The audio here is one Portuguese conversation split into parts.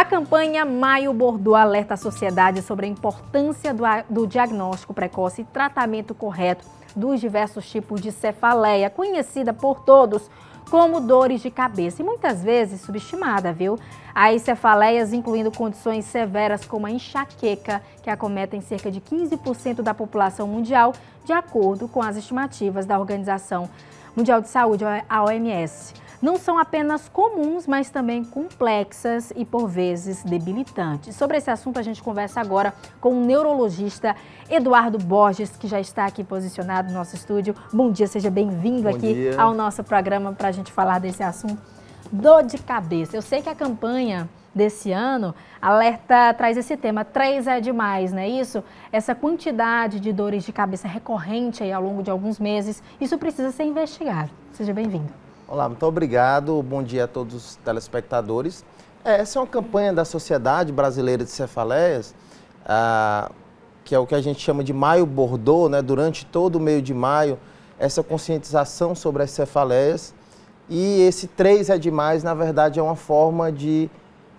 A campanha Maio Bordô alerta a sociedade sobre a importância do, do diagnóstico precoce e tratamento correto dos diversos tipos de cefaleia, conhecida por todos como dores de cabeça e muitas vezes subestimada, viu? As cefaleias, incluindo condições severas como a enxaqueca, que acometem cerca de 15% da população mundial, de acordo com as estimativas da Organização Mundial de Saúde, a OMS não são apenas comuns, mas também complexas e por vezes debilitantes. Sobre esse assunto a gente conversa agora com o neurologista Eduardo Borges, que já está aqui posicionado no nosso estúdio. Bom dia, seja bem-vindo aqui dia. ao nosso programa para a gente falar desse assunto. Dor de cabeça. Eu sei que a campanha desse ano, alerta traz esse tema, três é demais, não é isso? Essa quantidade de dores de cabeça recorrente aí ao longo de alguns meses, isso precisa ser investigado. Seja bem-vindo. Olá, muito obrigado. Bom dia a todos os telespectadores. É, essa é uma campanha da Sociedade Brasileira de Cefaleias, ah, que é o que a gente chama de Maio Bordeaux, né? durante todo o meio de maio, essa conscientização sobre as cefaleias. E esse 3 é demais, na verdade, é uma forma de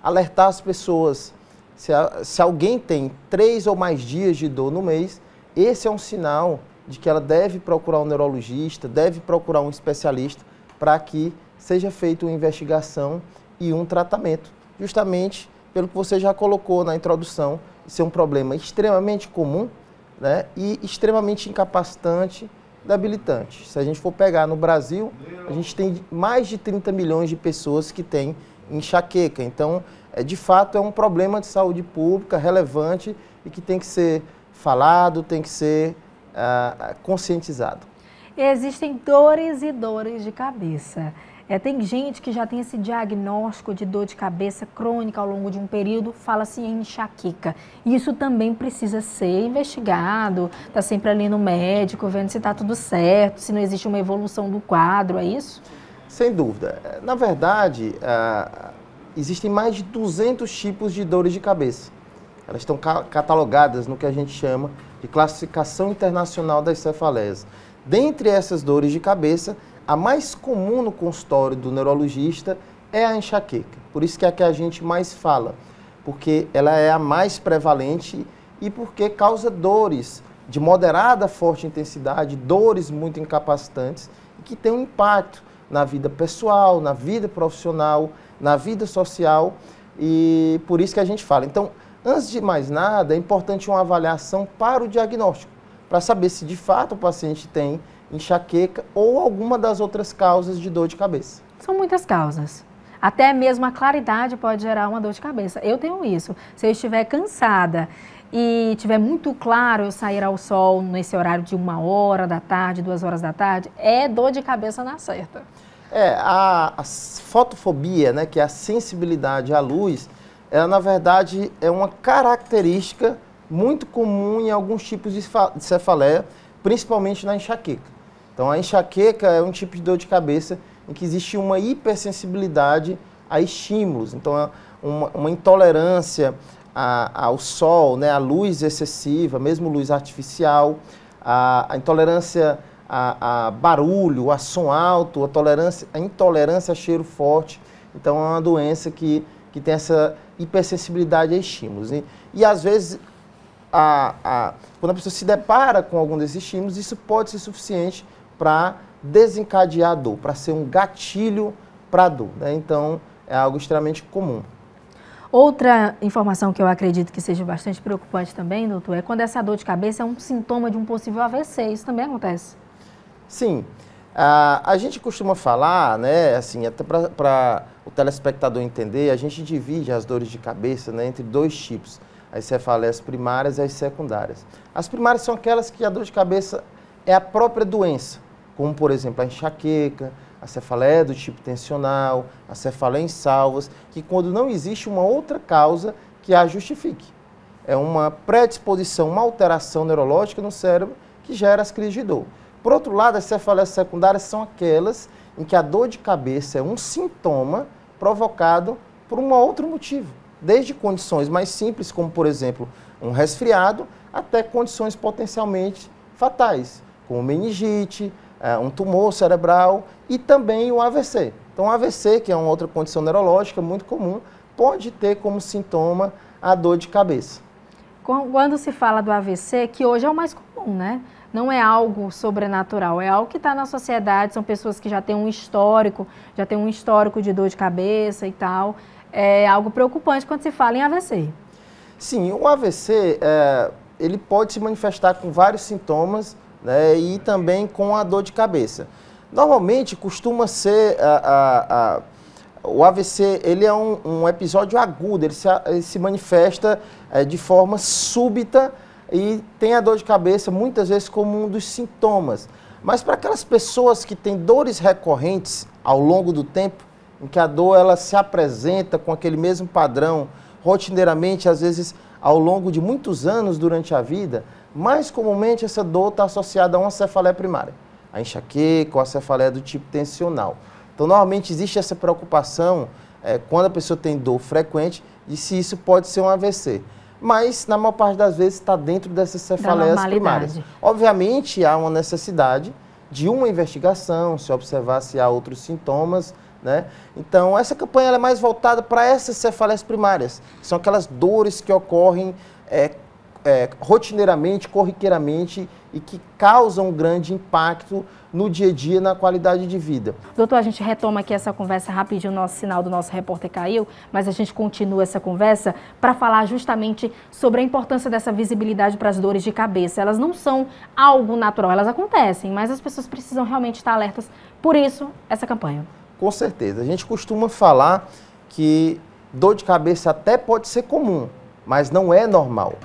alertar as pessoas. Se, a, se alguém tem três ou mais dias de dor no mês, esse é um sinal de que ela deve procurar um neurologista, deve procurar um especialista, para que seja feita uma investigação e um tratamento, justamente pelo que você já colocou na introdução, ser é um problema extremamente comum né, e extremamente incapacitante e Se a gente for pegar no Brasil, a gente tem mais de 30 milhões de pessoas que têm enxaqueca. Então, é, de fato, é um problema de saúde pública relevante e que tem que ser falado, tem que ser ah, conscientizado existem dores e dores de cabeça. É, tem gente que já tem esse diagnóstico de dor de cabeça crônica ao longo de um período, fala-se enxaquica. enxaqueca. Isso também precisa ser investigado, está sempre ali no médico, vendo se está tudo certo, se não existe uma evolução do quadro, é isso? Sem dúvida. Na verdade, uh, existem mais de 200 tipos de dores de cabeça. Elas estão ca catalogadas no que a gente chama de classificação internacional das cefaleias. Dentre essas dores de cabeça, a mais comum no consultório do neurologista é a enxaqueca. Por isso que é a que a gente mais fala, porque ela é a mais prevalente e porque causa dores de moderada forte intensidade, dores muito incapacitantes e que tem um impacto na vida pessoal, na vida profissional, na vida social e por isso que a gente fala. Então, antes de mais nada, é importante uma avaliação para o diagnóstico para saber se de fato o paciente tem enxaqueca ou alguma das outras causas de dor de cabeça. São muitas causas. Até mesmo a claridade pode gerar uma dor de cabeça. Eu tenho isso. Se eu estiver cansada e tiver muito claro eu sair ao sol nesse horário de uma hora da tarde, duas horas da tarde, é dor de cabeça na certa. É, a, a fotofobia, né, que é a sensibilidade à luz, ela na verdade é uma característica muito comum em alguns tipos de cefaleia, principalmente na enxaqueca. Então, a enxaqueca é um tipo de dor de cabeça em que existe uma hipersensibilidade a estímulos. Então, é uma, uma intolerância a, ao sol, né, à luz excessiva, mesmo luz artificial, a, a intolerância a, a, barulho, a som alto, a, tolerância, a intolerância a cheiro forte. Então, é uma doença que, que tem essa hipersensibilidade a estímulos. E, e às vezes a, a, quando a pessoa se depara com algum desses estímulos, isso pode ser suficiente para desencadear a dor, para ser um gatilho para a dor. Né? Então, é algo extremamente comum. Outra informação que eu acredito que seja bastante preocupante também, doutor, é quando essa dor de cabeça é um sintoma de um possível AVC. Isso também acontece? Sim. a gente costuma falar, né, assim, até para o telespectador entender, a gente divide as dores de cabeça né, entre dois tipos as cefaleias primárias e as secundárias. As primárias são aquelas que a dor de cabeça é a própria doença, como por exemplo a enxaqueca, a cefaleia do tipo tensional, a cefaleia em salvas, que quando não existe uma outra causa que a justifique. É uma predisposição, uma alteração neurológica no cérebro que gera as crises de dor. Por outro lado, as cefaleias secundárias são aquelas em que a dor de cabeça é um sintoma provocado por um outro motivo desde condições mais simples, como por exemplo um resfriado, até condições potencialmente fatais, como meningite, é, um tumor cerebral e também o AVC. Então, o AVC, que é uma outra condição neurológica muito comum, pode ter como sintoma a dor de cabeça. Quando se fala do AVC, que hoje é o mais comum, né? não é algo sobrenatural, é algo que está na sociedade, são pessoas que já têm um histórico, já têm um histórico de dor de cabeça e tal é algo preocupante quando se fala em AVC. Sim, o AVC é, ele pode se manifestar com vários sintomas né, e também com a dor de cabeça. Normalmente costuma ser a, a, a o AVC ele é um, um episódio agudo, ele se, ele se manifesta é, de forma súbita e tem a dor de cabeça muitas vezes como um dos sintomas. Mas para aquelas pessoas que têm dores recorrentes ao longo do tempo, em que a dor ela se apresenta com aquele mesmo padrão rotineiramente, às vezes ao longo de muitos anos durante a vida, mais comumente essa dor está associada a uma cefaleia primária, a enxaqueca ou a cefaleia do tipo tensional. Então, normalmente existe essa preocupação é, quando a pessoa tem dor frequente e se isso pode ser um AVC. Mas, na maior parte das vezes, está dentro dessas cefaleias primárias. Obviamente, há uma necessidade de uma investigação, se observar se há outros sintomas, né? Então, essa campanha é mais voltada para essas cefaleias primárias, que são aquelas dores que ocorrem é, é, rotineiramente, corriqueiramente e que causam um grande impacto no dia a dia, na qualidade de vida. Doutor, a gente retoma aqui essa conversa rapidinho, o nosso sinal do nosso repórter caiu, mas a gente continua essa conversa para falar justamente sobre a importância dessa visibilidade para as dores de cabeça. Elas não são algo natural, elas acontecem, mas as pessoas precisam realmente estar alertas. Por isso, essa campanha. Com certeza. A gente costuma falar que dor de cabeça até pode ser comum, mas não é normal.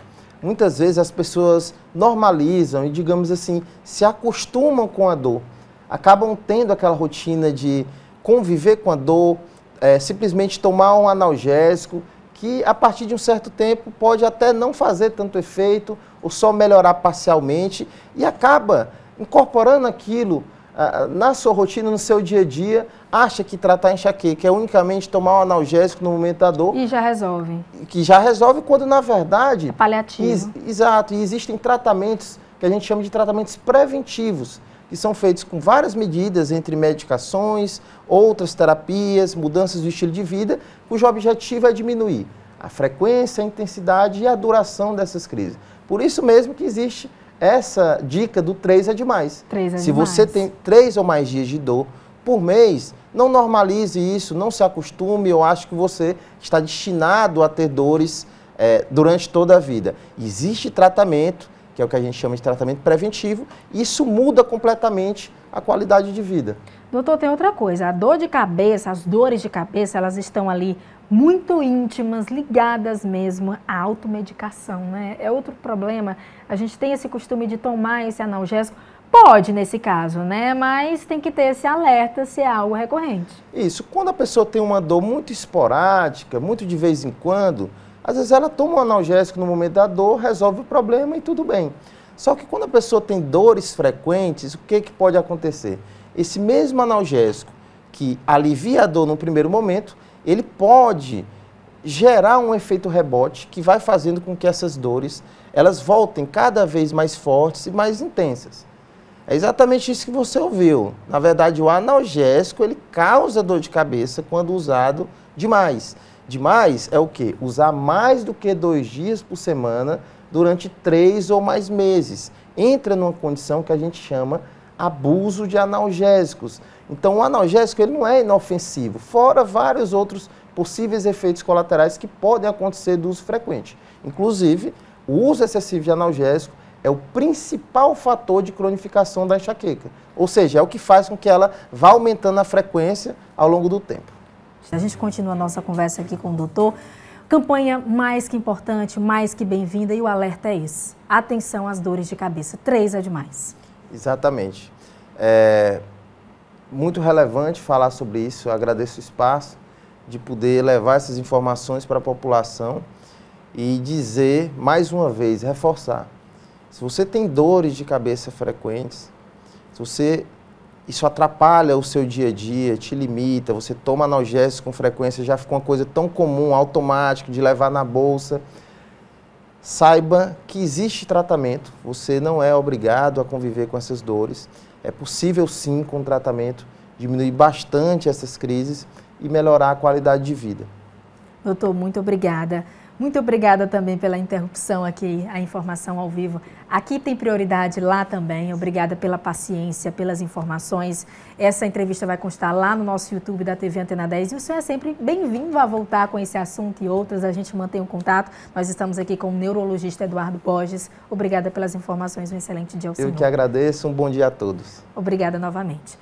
Muitas vezes as pessoas normalizam e, digamos assim, se acostumam com a dor. Acabam tendo aquela rotina de conviver com a dor, é, simplesmente tomar um analgésico, que a partir de um certo tempo pode até não fazer tanto efeito ou só melhorar parcialmente e acaba incorporando aquilo ah, ah, na sua rotina, no seu dia a dia, acha que tratar enxaqueca é unicamente tomar um analgésico no momento da dor. E já resolve. Que já resolve quando, na verdade... É paliativo. exato. E existem tratamentos que a gente chama de tratamentos preventivos, que são feitos com várias medidas, entre medicações, outras terapias, mudanças do estilo de vida, cujo objetivo é diminuir a frequência, a intensidade e a duração dessas crises. Por isso mesmo que existe essa dica do três é demais. é Se demais. você tem três ou mais dias de dor por mês, não normalize isso, não se acostume. Eu acho que você está destinado a ter dores é, durante toda a vida. Existe tratamento, que é o que a gente chama de tratamento preventivo, e isso muda completamente a qualidade de vida. Doutor, tem outra coisa. A dor de cabeça, as dores de cabeça, elas estão ali muito íntimas, ligadas mesmo à automedicação, né? É outro problema. A gente tem esse costume de tomar esse analgésico. Pode nesse caso, né? Mas tem que ter esse alerta se é algo recorrente. Isso. Quando a pessoa tem uma dor muito esporádica, muito de vez em quando, às vezes ela toma um analgésico no momento da dor, resolve o problema e tudo bem. Só que quando a pessoa tem dores frequentes, o que, que pode acontecer? esse mesmo analgésico que alivia a dor no primeiro momento, ele pode gerar um efeito rebote que vai fazendo com que essas dores elas voltem cada vez mais fortes e mais intensas. É exatamente isso que você ouviu. Na verdade, o analgésico ele causa dor de cabeça quando usado demais. Demais é o que? Usar mais do que dois dias por semana durante três ou mais meses. Entra numa condição que a gente chama abuso de analgésicos. Então, o analgésico ele não é inofensivo, fora vários outros possíveis efeitos colaterais que podem acontecer do uso frequente. Inclusive, o uso excessivo de analgésico é o principal fator de cronificação da enxaqueca, ou seja, é o que faz com que ela vá aumentando a frequência ao longo do tempo. A gente continua a nossa conversa aqui com o doutor. Campanha mais que importante, mais que bem-vinda e o alerta é esse. Atenção às dores de cabeça. Três é demais. Exatamente. É muito relevante falar sobre isso. Eu agradeço o espaço de poder levar essas informações para a população e dizer, mais uma vez, reforçar. Se você tem dores de cabeça frequentes, se você isso atrapalha o seu dia a dia, te limita, você toma analgésicos com frequência, já ficou uma coisa tão comum, automática, de levar na bolsa saiba que existe tratamento, você não é obrigado a conviver com essas dores. É possível sim, com tratamento, diminuir bastante essas crises e melhorar a qualidade de vida. Doutor, muito obrigada. Muito obrigada também pela interrupção aqui, a informação ao vivo. Aqui tem prioridade, lá também. Obrigada pela paciência, pelas informações. Essa entrevista vai constar lá no nosso YouTube da TV Antena 10. E o senhor é sempre bem-vindo a voltar com esse assunto e outros. A gente mantém o contato. Nós estamos aqui com o neurologista Eduardo Borges. Obrigada pelas informações. Um excelente dia ao Eu senhor. Eu que agradeço. Um bom dia a todos. Obrigada novamente.